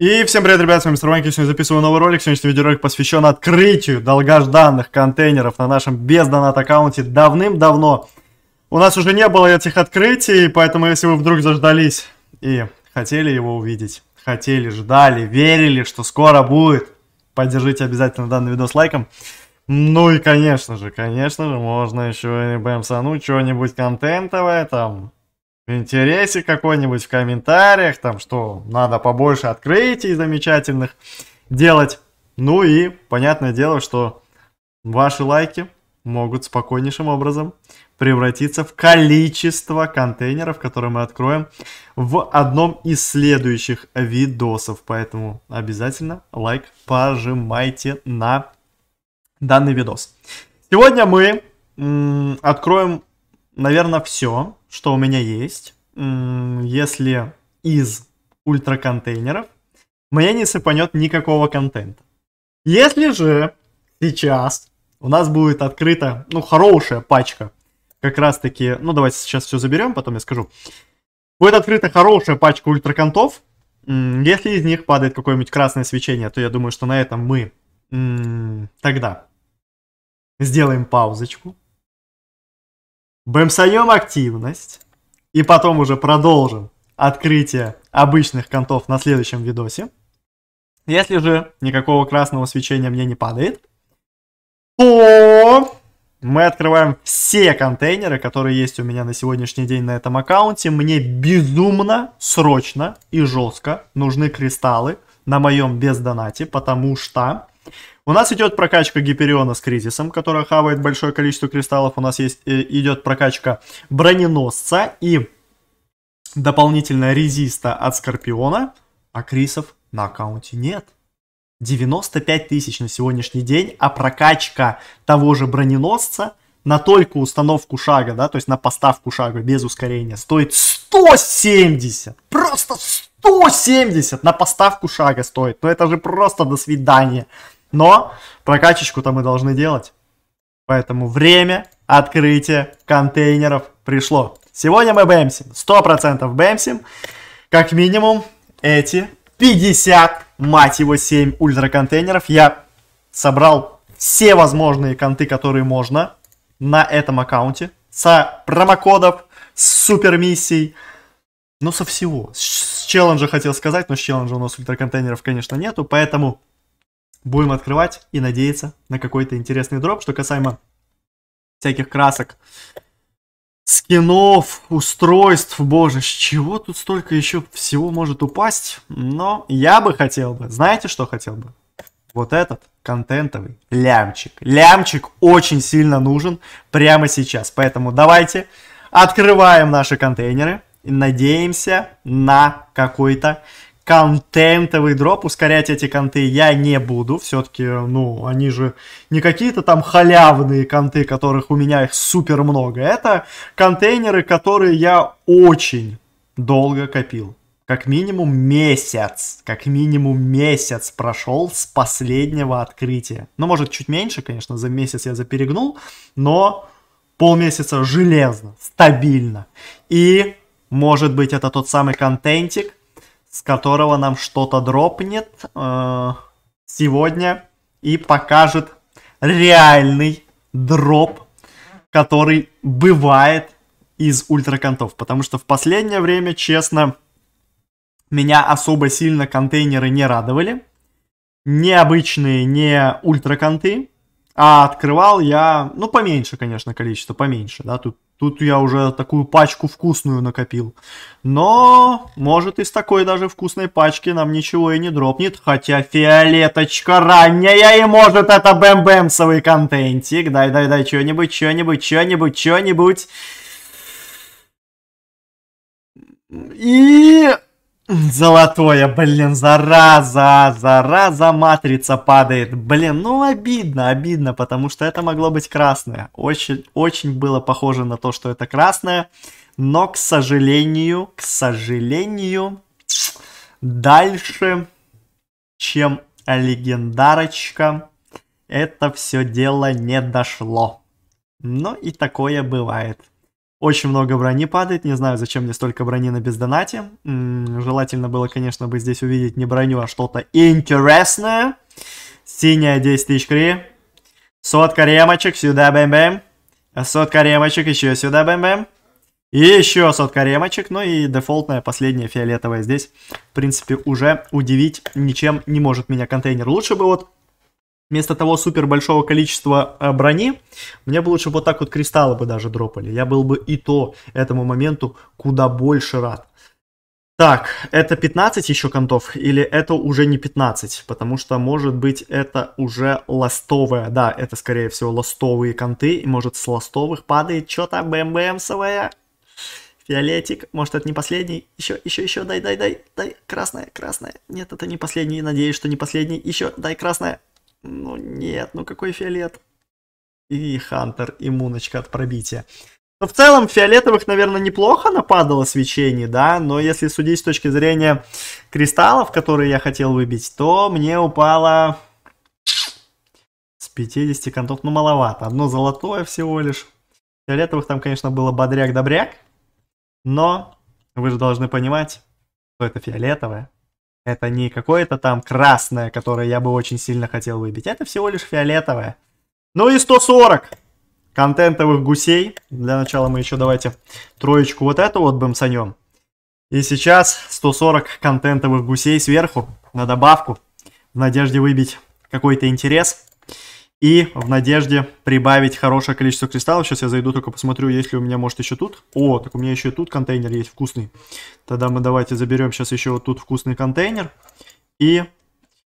И всем привет, ребят, с вами Старванки, сегодня записываю новый ролик. Сегодняшний видеоролик посвящен открытию долгожданных контейнеров на нашем бездонат аккаунте давным-давно. У нас уже не было этих открытий, поэтому если вы вдруг заждались и хотели его увидеть, хотели, ждали, верили, что скоро будет, поддержите обязательно данный видос лайком. Ну и конечно же, конечно же, можно еще и бэмсануть что-нибудь контентовое там, интересе какой-нибудь в комментариях, там что надо побольше открытий замечательных делать. Ну и понятное дело, что ваши лайки могут спокойнейшим образом превратиться в количество контейнеров, которые мы откроем в одном из следующих видосов. Поэтому обязательно лайк пожимайте на данный видос. Сегодня мы откроем, наверное, все что у меня есть, если из ультраконтейнеров мне не сыпанет никакого контента. Если же сейчас у нас будет открыта, ну, хорошая пачка, как раз таки, ну, давайте сейчас все заберем, потом я скажу. Будет открыта хорошая пачка ультраконтов, если из них падает какое-нибудь красное свечение, то я думаю, что на этом мы тогда сделаем паузочку. Бэмсанем активность. И потом уже продолжим открытие обычных контов на следующем видосе. Если же никакого красного свечения мне не падает, то мы открываем все контейнеры, которые есть у меня на сегодняшний день на этом аккаунте. Мне безумно, срочно и жестко нужны кристаллы на моем бездонате, потому что у нас идет прокачка Гипериона с Кризисом, которая хавает большое количество кристаллов. У нас есть, э, идет прокачка Броненосца и дополнительно резиста от Скорпиона, а Крисов на аккаунте нет. 95 тысяч на сегодняшний день, а прокачка того же броненосца на только установку шага, да, то есть на поставку шага без ускорения, стоит 170. Просто 170 на поставку шага стоит. Ну это же просто до свидания. Но прокачечку там мы должны делать. Поэтому время открытия контейнеров пришло. Сегодня мы бэмсим, 100% бэмсим, как минимум эти 50, мать его, 7 ультраконтейнеров. Я собрал все возможные конты, которые можно на этом аккаунте, с промокодов, с супермиссий, ну со всего. С челленджа хотел сказать, но с челленджа у нас ультраконтейнеров, конечно, нету, поэтому Будем открывать и надеяться на какой-то интересный дроп. Что касаемо всяких красок, скинов, устройств, боже, с чего тут столько еще всего может упасть. Но я бы хотел бы, знаете, что хотел бы? Вот этот контентовый лямчик. Лямчик очень сильно нужен прямо сейчас. Поэтому давайте открываем наши контейнеры и надеемся на какой-то контентовый дроп, ускорять эти конты я не буду, все-таки, ну, они же не какие-то там халявные конты, которых у меня их супер много, это контейнеры, которые я очень долго копил. Как минимум месяц, как минимум месяц прошел с последнего открытия. Ну, может, чуть меньше, конечно, за месяц я заперегнул, но полмесяца железно, стабильно. И, может быть, это тот самый контентик, с которого нам что-то дропнет э, сегодня и покажет реальный дроп, который бывает из ультраконтов. Потому что в последнее время, честно, меня особо сильно контейнеры не радовали. Необычные, не ультраканты, А открывал я, ну, поменьше, конечно, количество, поменьше, да, тут Тут я уже такую пачку вкусную накопил. Но, может, из такой даже вкусной пачки нам ничего и не дропнет. Хотя фиолеточка ранняя и может это бэм-бэмсовый контентик. Дай-дай-дай, что-нибудь, что-нибудь, что-нибудь, что-нибудь. И Золотое, блин, зараза, зараза, матрица падает. Блин, ну обидно, обидно, потому что это могло быть красное. Очень, очень было похоже на то, что это красное. Но, к сожалению, к сожалению, дальше, чем легендарочка, это все дело не дошло. Но ну и такое бывает. Очень много брони падает, не знаю, зачем мне столько брони на бездонате. М-м, желательно было, конечно, бы здесь увидеть не броню, а что-то интересное. Синяя 10 тысяч кри. Сотка ремочек, сюда бэм-бэм. Сотка ремочек, еще сюда бэм-бэм. И еще сотка ремочек, ну и дефолтная последняя фиолетовая здесь. В принципе, уже удивить ничем не может меня контейнер. Лучше бы вот вместо того супер большого количества э, брони, мне бы лучше вот так вот кристаллы бы даже дропали. Я был бы и то этому моменту куда больше рад. Так, это 15 еще контов или это уже не 15? Потому что, может быть, это уже ластовая. Да, это, скорее всего, ластовые конты. И, может, с ластовых падает что-то бэмбэмсовое. Фиолетик, может, это не последний? Еще, еще, еще, дай, дай, дай, дай, красная красная, Нет, это не последний, надеюсь, что не последний. Еще, дай, красная ну нет, ну какой фиолет? И Хантер, и Муночка от пробития. Но в целом фиолетовых, наверное, неплохо нападало свечение, да, но если судить с точки зрения кристаллов, которые я хотел выбить, то мне упало с 50 контов, ну маловато, одно золотое всего лишь. Фиолетовых там, конечно, было бодряк-добряк, но вы же должны понимать, что это фиолетовое. Это не какое-то там красное, которое я бы очень сильно хотел выбить. Это всего лишь фиолетовое. Ну и 140 контентовых гусей. Для начала мы еще давайте троечку вот эту вот бомсанем. И сейчас 140 контентовых гусей сверху на добавку. В надежде выбить какой-то интерес. И в надежде прибавить хорошее количество кристаллов. Сейчас я зайду, только посмотрю, есть ли у меня, может, еще тут. О, так у меня еще и тут контейнер есть вкусный. Тогда мы давайте заберем сейчас еще вот тут вкусный контейнер. И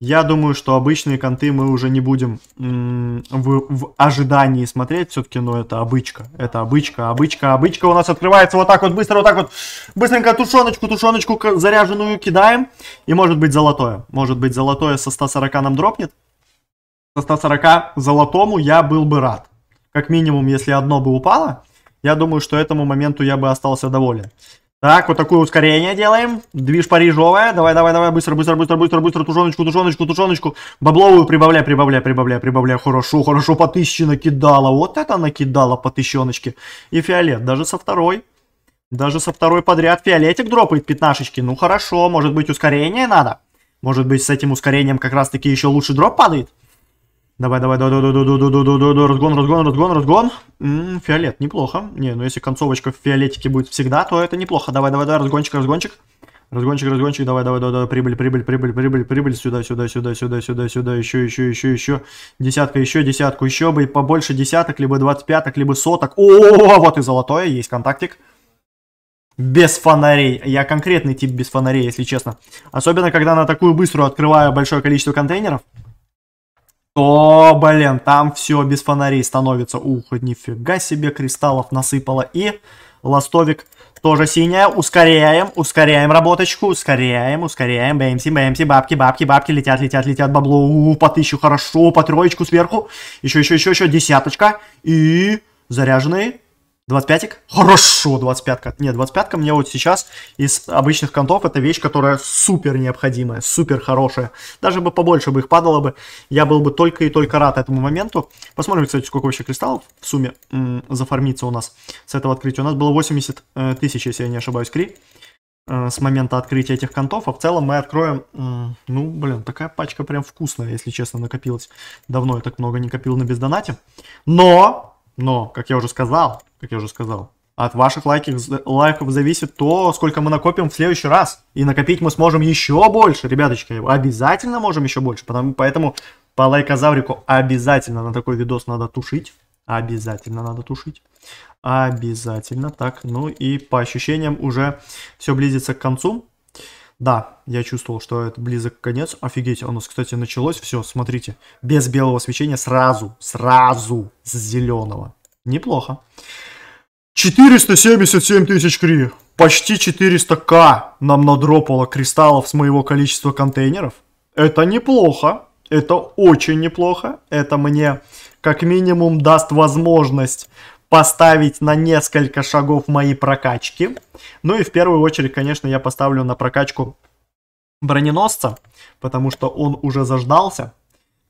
я думаю, что обычные конты мы уже не будем в, в ожидании смотреть. Все-таки, но ну, это обычка. Это обычка, обычка, обычка у нас открывается вот так вот быстро, вот так вот. Быстренько тушеночку, тушеночку заряженную кидаем. И может быть золотое. Может быть золотое со 140 нам дропнет со 140 золотому я был бы рад. Как минимум, если одно бы упало, я думаю, что этому моменту я бы остался доволен. Так, вот такое ускорение делаем. Движ парижовая. Давай, давай, давай, быстро, быстро, быстро, быстро, быстро. Тушеночку, тушеночку, тушеночку. Бабловую прибавляй, прибавляй, прибавляй, прибавляй. Хорошо, хорошо, по тысяче накидала. Вот это накидала по тысяченочке. И фиолет, даже со второй. Даже со второй подряд фиолетик дропает пятнашечки. Ну хорошо, может быть ускорение надо? Может быть с этим ускорением как раз таки еще лучше дроп падает? Давай, давай, давай, давай, давай, давай, давай, давай, разгон, разгон, разгон, разгон. М-м, фиолет, неплохо. Не, ну если концовочка в фиолетике будет всегда, то это неплохо. Давай, давай, давай, разгончик, разгончик. Разгончик, разгончик, давай, давай, давай, давай, прибыль, прибыль, прибыль, прибыль, прибыль, сюда, сюда, сюда, сюда, сюда, сюда, еще, еще, еще, еще, десятка, еще десятку, еще бы побольше десяток, либо двадцать пяток, либо соток. О, вот и золотое, есть контактик. Без фонарей. Я конкретный тип без фонарей, если честно. Особенно, когда на такую быструю открываю большое количество контейнеров. О, блин, там все без фонарей становится. Ух, нифига себе кристаллов насыпало. И ластовик тоже синяя. Ускоряем, ускоряем работочку, ускоряем, ускоряем. Бэмси, бэмси, бабки, бабки, бабки. Летят, летят, летят. Бабло у, по тысячу, хорошо, по троечку сверху. Еще, еще, еще, еще. Десяточка. И заряженные. 25-ик? Хорошо, 25-ка. Нет, 25-ка мне вот сейчас из обычных контов это вещь, которая супер необходимая, супер хорошая. Даже бы побольше бы их падало бы, я был бы только и только рад этому моменту. Посмотрим, кстати, сколько вообще кристаллов в сумме м, зафармится у нас с этого открытия. У нас было 80 э, тысяч, если я не ошибаюсь, кри э, с момента открытия этих контов, а в целом мы откроем, э, ну, блин, такая пачка прям вкусная, если честно, накопилась. Давно я так много не копил на бездонате. Но, но, как я уже сказал, как я уже сказал. От ваших лайков, лайков зависит то, сколько мы накопим в следующий раз. И накопить мы сможем еще больше, ребяточки. Обязательно можем еще больше. Потому, поэтому по лайкозаврику обязательно на такой видос надо тушить. Обязательно надо тушить. Обязательно. Так, ну и по ощущениям уже все близится к концу. Да, я чувствовал, что это близок конец. Офигеть, у нас, кстати, началось все, смотрите. Без белого свечения сразу, сразу с зеленого. Неплохо. 477 тысяч кри. Почти 400к нам надропало кристаллов с моего количества контейнеров. Это неплохо. Это очень неплохо. Это мне как минимум даст возможность поставить на несколько шагов мои прокачки. Ну и в первую очередь, конечно, я поставлю на прокачку броненосца, потому что он уже заждался.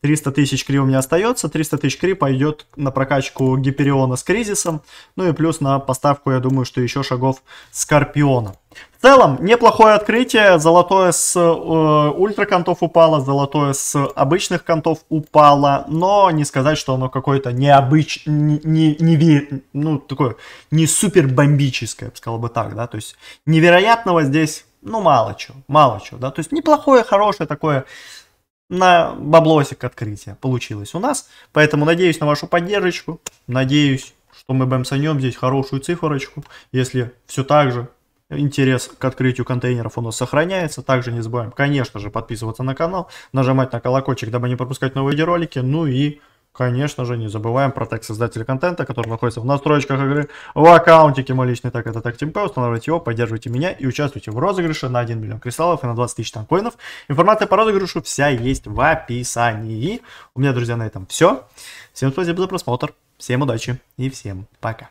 300 тысяч кри у меня остается, 300 тысяч кри пойдет на прокачку Гипериона с Кризисом, ну и плюс на поставку, я думаю, что еще шагов Скорпиона. В целом, неплохое открытие, золотое с э, ультра контов упало, золотое с обычных контов упало, но не сказать, что оно какое-то необычное, не, не, не, ну, такое, не супер бомбическое, я бы сказал бы так, да, то есть невероятного здесь, ну, мало чего, мало чего, да, то есть неплохое, хорошее такое на баблосик открытия получилось у нас. Поэтому надеюсь на вашу поддержку. Надеюсь, что мы бэмсанем здесь хорошую циферочку. Если все так же интерес к открытию контейнеров у нас сохраняется. Также не забываем, конечно же, подписываться на канал, нажимать на колокольчик, дабы не пропускать новые видеоролики. Ну и Конечно же, не забываем про тег создателя контента, который находится в настройках игры, в аккаунтике мой личный так это так ТимК, устанавливайте его, поддерживайте меня и участвуйте в розыгрыше на 1 миллион кристаллов и на 20 тысяч танкоинов. Информация по розыгрышу вся есть в описании. У меня, друзья, на этом все. Всем спасибо за просмотр, всем удачи и всем пока.